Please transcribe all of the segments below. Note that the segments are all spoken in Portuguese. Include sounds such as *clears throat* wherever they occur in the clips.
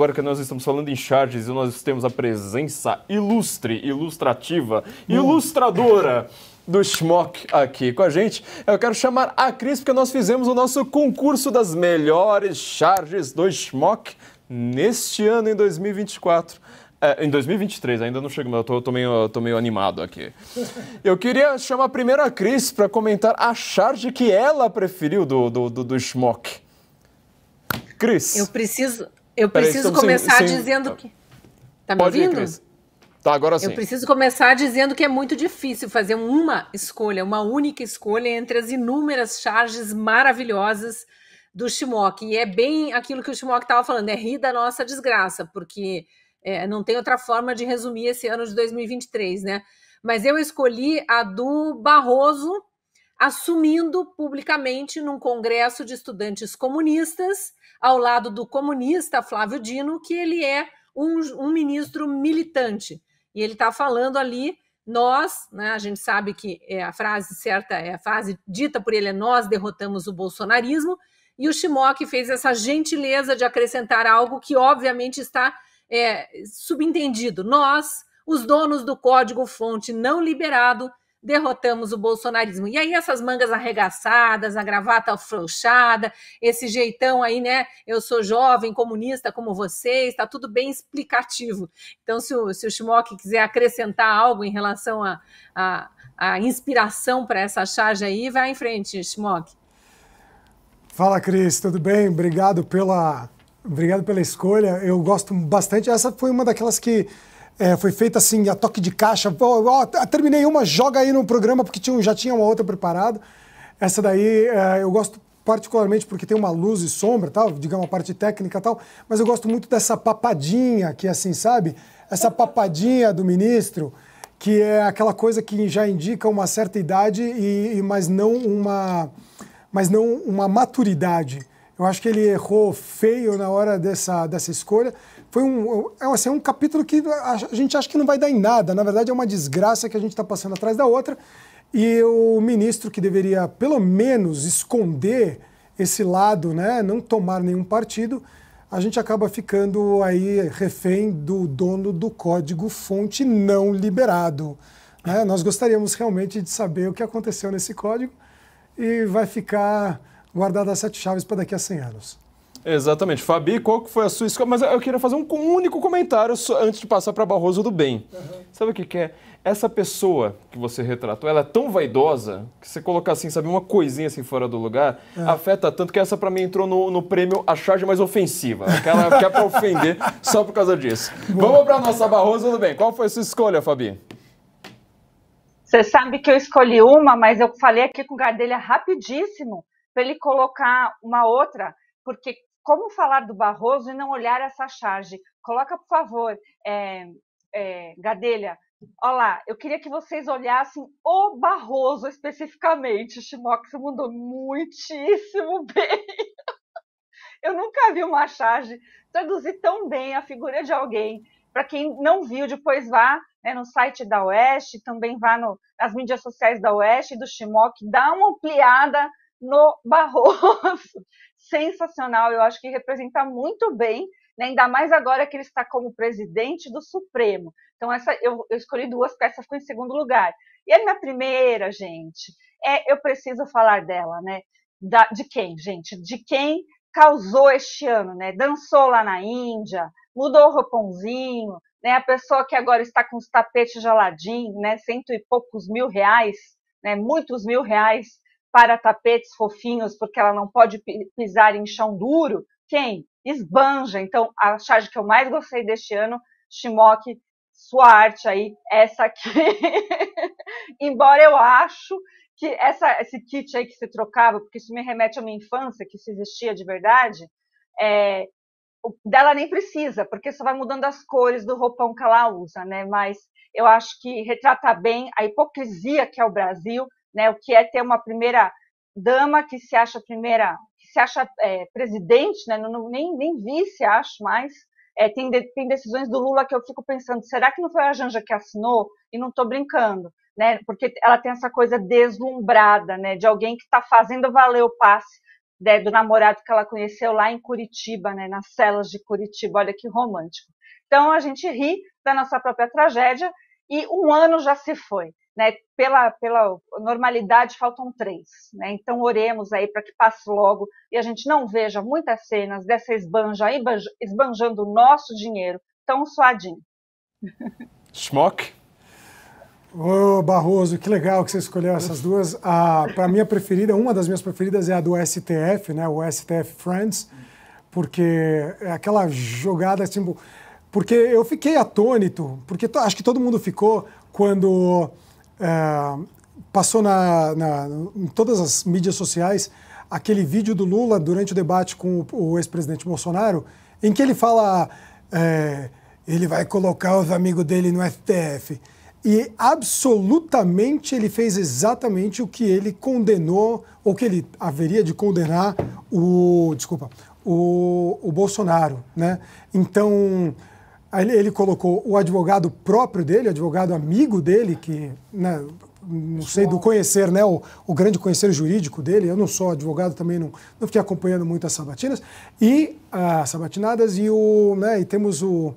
agora que nós estamos falando em charges e nós temos a presença ilustre, ilustrativa, hum. ilustradora do Schmock aqui com a gente. Eu quero chamar a Cris porque nós fizemos o nosso concurso das melhores charges do Schmock neste ano em 2024. É, em 2023, ainda não chegou, eu, tô, eu tô, meio, tô meio animado aqui. *laughs* Eu queria chamar primeiro a Cris para comentar a charge que ela preferiu do, do, do, do Schmock. Cris. Eu preciso, eu preciso começar sem, sem... dizendo tá. que. Tá me Pode ouvindo? Ir, tá, agora sim. Eu preciso começar dizendo que é muito difícil fazer uma escolha, uma única escolha entre as inúmeras charges maravilhosas do Shimok. E é bem aquilo que o Shimok estava falando, é rir da nossa desgraça, porque é, não tem outra forma de resumir esse ano de 2023, né? Mas eu escolhi a do Barroso, assumindo publicamente num congresso de estudantes comunistas, ao lado do comunista Flávio Dino, que ele é um, um ministro militante. E ele está falando ali, nós, né, a gente sabe que é a frase certa, é a frase dita por ele é nós derrotamos o bolsonarismo, e o Shimoki fez essa gentileza de acrescentar algo que obviamente está é, subentendido. Nós, os donos do código fonte não liberado, derrotamos o bolsonarismo. E aí essas mangas arregaçadas, a gravata afrouxada, esse jeitão aí, né? Eu sou jovem, comunista como vocês, está tudo bem explicativo. Então, se o, se o quiser acrescentar algo em relação a, a, a inspiração para essa charge aí, vai em frente, Schmock. Fala, Cris, tudo bem? Obrigado pela, obrigado pela escolha. Eu gosto bastante. Essa foi uma daquelas que é, foi feita assim, a toque de caixa. terminei uma, joga aí no programa, porque tinha, já tinha uma outra preparada. Essa daí é, eu gosto particularmente porque tem uma luz e sombra, tal, digamos, a parte técnica tal, mas eu gosto muito dessa papadinha, que é assim, sabe? Essa papadinha do ministro, que é aquela coisa que já indica uma certa idade, e, mas, não uma, mas não uma maturidade. Eu acho que ele errou feio na hora dessa, dessa escolha foi um, é, assim, é um capítulo que a gente acha que não vai dar em nada. Na verdade, é uma desgraça que a gente está passando atrás da outra. E o ministro que deveria, pelo menos, esconder esse lado, né, não tomar nenhum partido, a gente acaba ficando aí refém do dono do código fonte não liberado. Né? Nós gostaríamos realmente de saber o que aconteceu nesse código e vai ficar guardado as sete chaves para daqui a 100 anos. Exatamente. Fabi, qual que foi a sua escolha? Mas eu queria fazer um único comentário antes de passar para Barroso do Bem. Uhum. Sabe o que, que é? Essa pessoa que você retratou, ela é tão vaidosa que você colocar assim, sabe, uma coisinha assim fora do lugar, é. afeta tanto que essa para mim entrou no, no prêmio A Charge Mais Ofensiva. Aquela que é para ofender *laughs* só por causa disso. Boa. Vamos para nossa Barroso do Bem. Qual foi a sua escolha, Fabi? Você sabe que eu escolhi uma, mas eu falei aqui com o Gardelha rapidíssimo para ele colocar uma outra porque como falar do Barroso e não olhar essa charge? Coloca, por favor, é, é, Gadelha. Olha lá, eu queria que vocês olhassem o Barroso especificamente. O Shimox mandou muitíssimo *laughs* bem. Eu nunca vi uma charge traduzir tão bem a figura de alguém. Para quem não viu, depois vá né, no site da Oeste, também vá no, nas mídias sociais da Oeste, e do Shimok, dá uma ampliada no Barroso sensacional, eu acho que representa muito bem, né? ainda mais agora que ele está como presidente do Supremo. Então, essa eu, eu escolhi duas, porque essa ficou em segundo lugar. E a minha primeira, gente, é eu preciso falar dela, né? Da, de quem, gente? De quem causou este ano, né? Dançou lá na Índia, mudou o roupãozinho, né? A pessoa que agora está com os tapetes de Aladim, né? Cento e poucos mil reais, né? Muitos mil reais para tapetes fofinhos porque ela não pode pisar em chão duro, quem? Esbanja. Então, a charge que eu mais gostei deste ano, Shimoki, sua arte aí, essa aqui. *laughs* Embora eu acho que essa, esse kit aí que se trocava, porque isso me remete à minha infância, que isso existia de verdade, é, dela nem precisa, porque só vai mudando as cores do roupão que ela usa, né? Mas eu acho que retrata bem a hipocrisia que é o Brasil né? O que é ter uma primeira dama que se acha primeira, que se acha é, presidente, né? Não, nem, nem vice, acho mais. É, tem, de, tem decisões do Lula que eu fico pensando, será que não foi a Janja que assinou? E não estou brincando, né? Porque ela tem essa coisa deslumbrada, né? De alguém que está fazendo valer o passe né, do namorado que ela conheceu lá em Curitiba, né? Nas celas de Curitiba, olha que romântico. Então a gente ri da nossa própria tragédia e um ano já se foi né, pela, pela normalidade faltam três, né? Então oremos aí para que passe logo e a gente não veja muitas cenas dessa esbanja aí, esbanjando o nosso dinheiro tão suadinho. Schmock? Ô oh, Barroso, que legal que você escolheu essas duas. Ah, para minha preferida, uma das minhas preferidas é a do STF, né? O STF Friends, porque é aquela jogada assim porque eu fiquei atônito, porque acho que todo mundo ficou quando é, passou na, na, em todas as mídias sociais aquele vídeo do Lula durante o debate com o, o ex-presidente Bolsonaro, em que ele fala é, ele vai colocar os amigos dele no STF. E absolutamente ele fez exatamente o que ele condenou, ou que ele haveria de condenar o. Desculpa, o, o Bolsonaro. Né? Então Aí ele colocou o advogado próprio dele, advogado amigo dele, que né, não sei do conhecer, né, o, o, grande conhecer jurídico dele. Eu não sou advogado também, não, não fiquei acompanhando muito as sabatinas e as ah, sabatinadas e o, né, e temos o,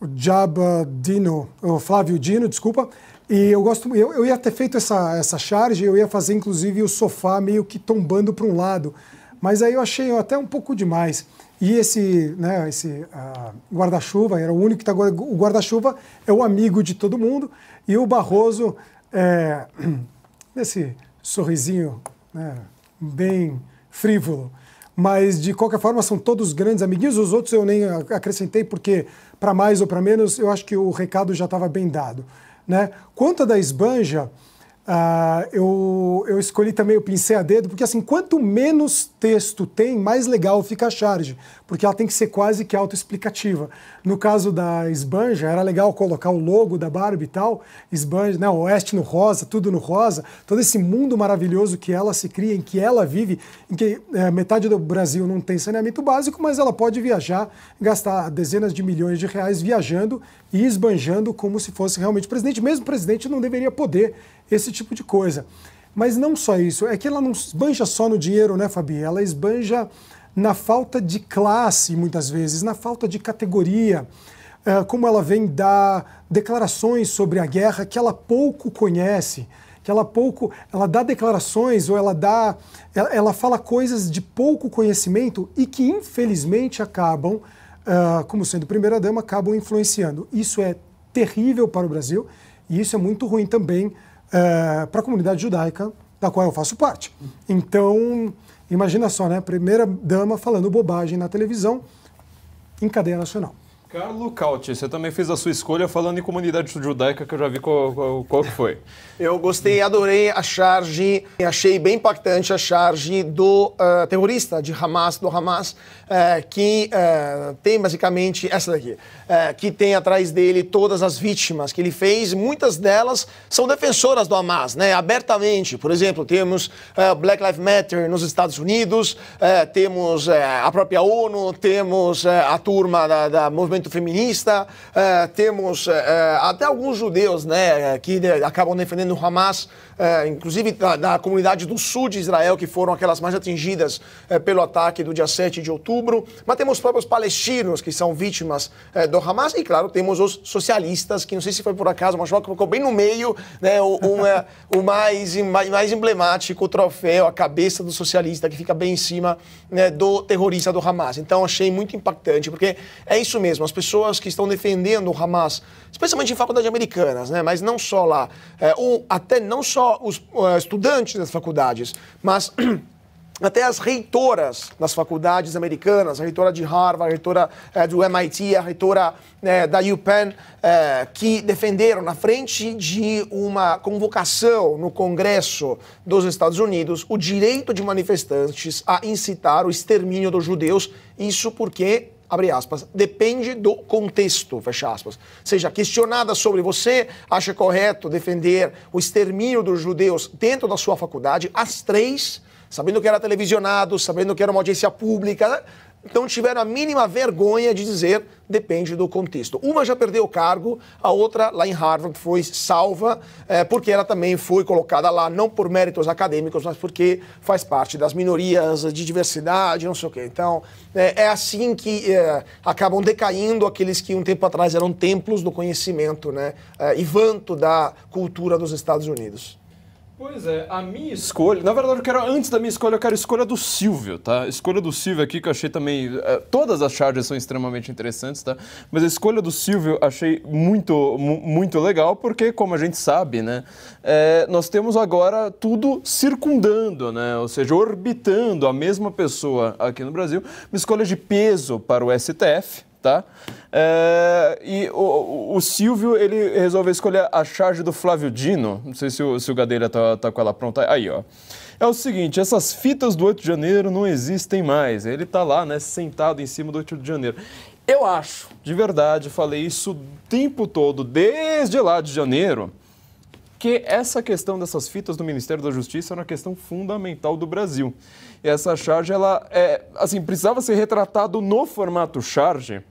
o Jabba Dino, o Flávio Dino, desculpa. E eu gosto, eu, eu ia ter feito essa essa charge, eu ia fazer inclusive o sofá meio que tombando para um lado. Mas aí eu achei até um pouco demais. E esse, né, esse uh, guarda-chuva era o único que está. O guarda-chuva é o amigo de todo mundo. E o Barroso, é, *clears throat* esse sorrisinho né, bem frívolo. Mas, de qualquer forma, são todos grandes amiguinhos. Os outros eu nem acrescentei, porque, para mais ou para menos, eu acho que o recado já estava bem dado. Né? Quanto a da esbanja Uh, eu, eu escolhi também o pincel a dedo, porque assim, quanto menos texto tem, mais legal fica a charge, porque ela tem que ser quase que autoexplicativa. No caso da esbanja, era legal colocar o logo da Barbie e tal, esbanja, não, né, oeste no rosa, tudo no rosa, todo esse mundo maravilhoso que ela se cria, em que ela vive, em que é, metade do Brasil não tem saneamento básico, mas ela pode viajar, gastar dezenas de milhões de reais viajando e esbanjando como se fosse realmente presidente. Mesmo presidente não deveria poder esse tipo de coisa. Mas não só isso, é que ela não esbanja só no dinheiro, né, Fabi? Ela esbanja na falta de classe, muitas vezes, na falta de categoria, é, como ela vem dar declarações sobre a guerra que ela pouco conhece, que ela pouco, ela dá declarações ou ela dá, ela, fala coisas de pouco conhecimento e que infelizmente acabam, é, como sendo primeira dama, acabam influenciando. Isso é terrível para o Brasil e isso é muito ruim também é, para a comunidade judaica da qual eu faço parte. Então, imagina só, né? Primeira dama falando bobagem na televisão em cadeia nacional. Carlo Cauti, você também fez a sua escolha falando em comunidade judaica, que eu já vi qual, qual, qual foi. Eu gostei, adorei a charge, achei bem impactante a charge do uh, terrorista de Hamas, do Hamas, uh, que uh, tem basicamente essa daqui, que tem atrás dele todas as vítimas que ele fez, muitas delas são defensoras do Hamas, né, abertamente. Por exemplo, temos Black Lives Matter nos Estados Unidos, temos a própria ONU, temos a turma da, da movimento movimento feminista, uh, temos uh, até alguns judeus né, que né, acabam defendendo o Hamas, eh, inclusive da, da, comunidade do sul de Israel, que foram aquelas mais atingidas pelo ataque do dia 7 de outubro. Mas temos próprios palestinos que são vítimas do Hamas e, claro, temos os socialistas, que não sei se foi por acaso, mas colocou bem no meio né, o, o né, mais, mais emblemático troféu, a cabeça do socialista, que fica bem em cima né, do terrorista do Hamas. Então, achei muito impactante, porque é isso mesmo. As as pessoas que estão defendendo o Hamas, especialmente em faculdades americanas, né? mas não só lá, é, ou até não só os uh, estudantes das faculdades, mas *clears throat* até as reitoras das faculdades americanas, a reitora de Harvard, a reitora é, do MIT, a reitora é, da UPenn, é, que defenderam na frente de uma convocação no Congresso dos Estados Unidos o direito de manifestantes a incitar o extermínio dos judeus, isso porque abre aspas, depende do contexto, fecha aspas. Seja questionada sobre você acha correto defender o extermínio dos judeus dentro da sua faculdade, as três, sabendo que era televisionado, sabendo que era uma audiência pública, né? Então tiveram a mínima vergonha de dizer depende do contexto. Uma já perdeu o cargo, a outra lá em Harvard foi salva é, porque ela também foi colocada lá não por méritos acadêmicos, mas porque faz parte das minorias, de diversidade, não sei o quê. Então é, é assim que é, acabam decaindo aqueles que um tempo atrás eram templos do conhecimento, né? e vanto da cultura dos Estados Unidos. Pois é, a minha escolha. Na verdade, eu quero, antes da minha escolha, eu quero a escolha do Silvio, tá? A escolha do Silvio aqui, que eu achei também. É, todas as charges são extremamente interessantes, tá? Mas a escolha do Silvio achei muito, muito legal, porque, como a gente sabe, né? É, nós temos agora tudo circundando, né? Ou seja, orbitando a mesma pessoa aqui no Brasil. Uma escolha de peso para o STF, tá? É, e o, o, Silvio, ele resolveu escolher a charge do Flávio Dino. Não sei se o, se o Gadeira tá, tá com ela pronta. Aí, ó. É o seguinte, essas fitas do 8 de janeiro não existem mais. Ele tá lá, né, sentado em cima do 8 de janeiro. Eu acho, de verdade, falei isso o tempo todo, desde lá de janeiro, que essa questão dessas fitas do Ministério da Justiça é uma questão fundamental do Brasil. E essa charge, ela, é, assim, precisava ser retratado no formato charge,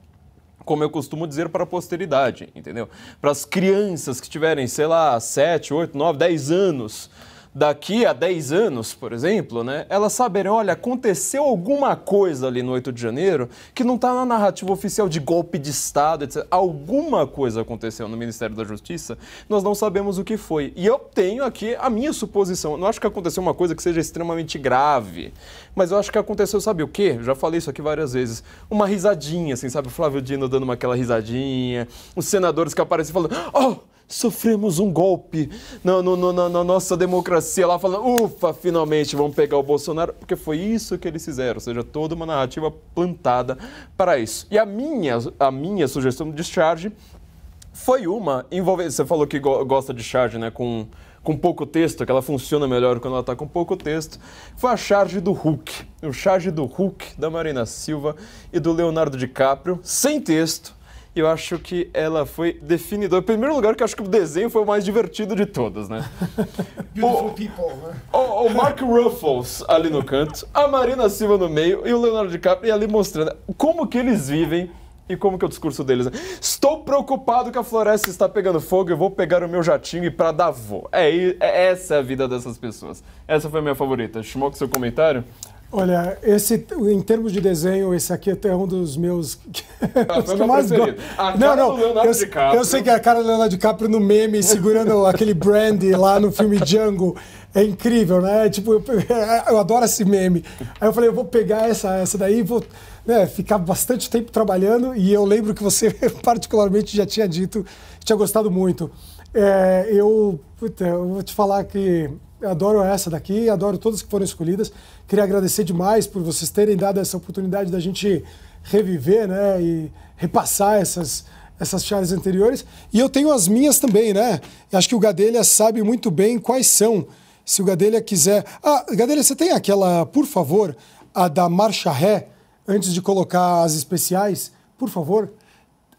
como eu costumo dizer, para a posteridade, entendeu? Para as crianças que tiverem, sei lá, 7, 8, 9, 10 anos daqui a 10 anos, por exemplo, né, elas saberem, olha, aconteceu alguma coisa ali no 8 de janeiro que não está na narrativa oficial de golpe de Estado, etc. Alguma coisa aconteceu no Ministério da Justiça, nós não sabemos o que foi. E eu tenho aqui a minha suposição. não acho que aconteceu uma coisa que seja extremamente grave, mas eu acho que aconteceu, sabe o quê? Eu já falei isso aqui várias vezes. Uma risadinha, assim, sabe? O Flávio Dino dando uma aquela risadinha, os senadores que aparecem falando, oh, sofremos um golpe na, na, na, nossa democracia lá, falando, ufa, finalmente vamos pegar o Bolsonaro, porque foi isso que eles fizeram, ou seja, toda uma narrativa plantada para isso. E a minha, a minha sugestão de charge foi uma envolvendo. Você falou que gosta de charge, né? Com, com pouco texto, que ela funciona melhor quando ela está com pouco texto. Foi a charge do Hulk. O charge do Hulk, da Marina Silva e do Leonardo DiCaprio, sem texto eu acho que ela foi definidora. Em primeiro lugar, que eu acho que o desenho foi o mais divertido de todos, né? *laughs* Beautiful o, people, né? O, o, Mark Ruffles ali no canto, a Marina Silva no meio e o Leonardo DiCaprio ali mostrando como que eles vivem e como que é o discurso deles. Né? Estou preocupado que a floresta está pegando fogo, eu vou pegar o meu jatinho e para Davô. É, é, essa é a vida dessas pessoas. Essa foi a minha favorita. o seu comentário? Olha, esse, em termos de desenho, esse aqui é um dos meus. *laughs* Ah, que eu mais cara Não, não. Eu, eu, sei que é a cara do Leonardo DiCaprio no meme segurando *laughs* aquele brandy lá no filme Django é incrível, né? Tipo, eu, *laughs* eu, adoro esse meme. Aí eu falei, eu vou pegar essa, essa daí, vou né, ficar bastante tempo trabalhando. E eu lembro que você particularmente já tinha dito, tinha gostado muito. É, eu, puta, eu vou te falar que adoro essa daqui, adoro todas que foram escolhidas. Queria agradecer demais por vocês terem dado essa oportunidade da gente reviver, né, e repassar essas essas chaves anteriores. E eu tenho as minhas também, né? Acho que o Gadelha sabe muito bem quais são. Se o Gadelha quiser. Ah, Gadelha, você tem aquela, por favor, a da marcha ré, antes de colocar as especiais? Por favor.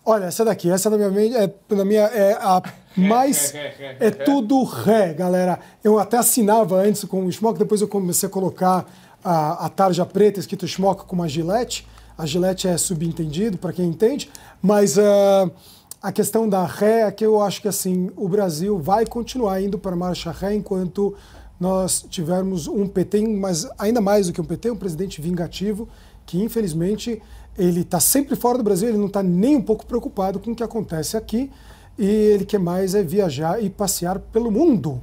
Olha, essa daqui, essa na minha mente é, na minha, é a *laughs* mais. é tudo ré, galera. Eu até assinava antes com o Schmock, depois eu comecei a colocar a, a tarja preta escrito Schmock com uma gilete. A gilete é subentendido, para quem entende, mas. Uh, a questão da ré é que eu acho que assim o Brasil vai continuar indo para a marcha ré enquanto nós tivermos um PT, mas ainda mais do que um PT, um presidente vingativo que infelizmente ele está sempre fora do Brasil, ele não está nem um pouco preocupado com o que acontece aqui e ele quer mais é viajar e passear pelo mundo.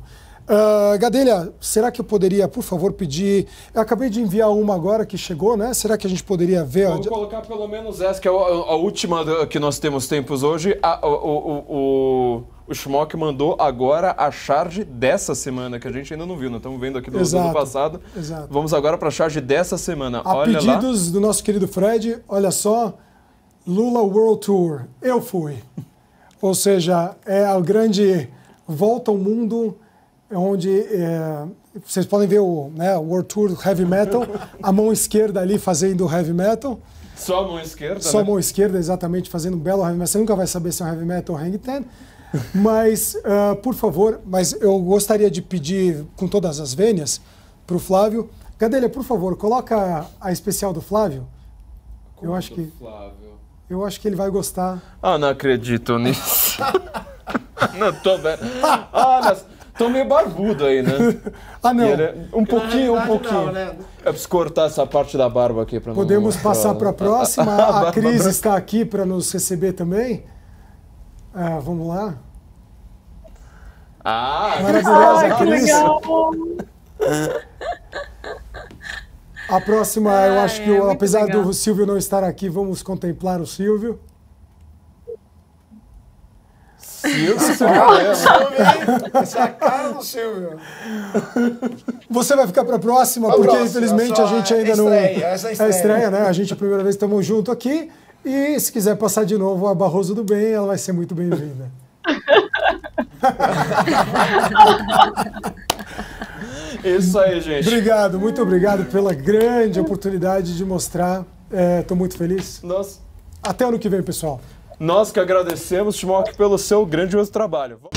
Uh, Gadelha, será que eu poderia, por favor, pedir? Eu acabei de enviar uma agora que chegou, né? Será que a gente poderia ver? Vamos onde... colocar pelo menos essa, que é a, a última que nós temos tempos hoje. A, o, o, o o Schmock mandou agora a charge dessa semana, que a gente ainda não viu, não estamos vendo aqui do ano passado. Exato. Vamos agora para a charge dessa semana. A olha pedidos lá. do nosso querido Fred, olha só, Lula World Tour, eu fui. Ou seja, é a grande volta ao mundo, é onde é, vocês podem ver o né, World Tour Heavy Metal, a mão esquerda ali fazendo heavy metal. Só a mão esquerda? Só a né? mão esquerda, exatamente, fazendo um belo heavy metal. Você nunca vai saber se é um heavy metal ou hang ten. *laughs* Mas, uh, por favor, mas eu gostaria de pedir com todas as vênias para o Flávio. Gadelha, por favor, coloca a especial do Flávio. Como eu acho que Flávio. Eu acho que ele vai gostar. Ah, não acredito nisso. *laughs* não tô bem. Ah, Olha, tô meio barbudo aí, né? *laughs* ah, não. Ele, é um pouquinho, um pouquinho. Não, né? Eu preciso cortar essa parte da barba aqui para Podemos não... passar para a próxima. a Cris está aqui para nos receber também. Ah, vamos lá? Ah, Maravilhosa ah, que legal! A próxima, ah, eu acho que, é apesar legal. do Silvio não estar aqui, vamos contemplar o Silvio. Silvio, ah, tá. essa cara do Silvio. Você vai ficar para a próxima, porque infelizmente a gente ainda é, é estreia, não. É estreia. É estreia, né? A gente, a primeira vez, estamos junto aqui. E se quiser passar de novo a Barroso do Bem, ela vai ser muito bem-vinda. *laughs* Isso aí, gente. Obrigado, muito obrigado pela grande oportunidade de mostrar. Estou é, muito feliz. Nós... Até ano que vem, pessoal. Nós que agradecemos, Timóteo, pelo seu grandioso trabalho.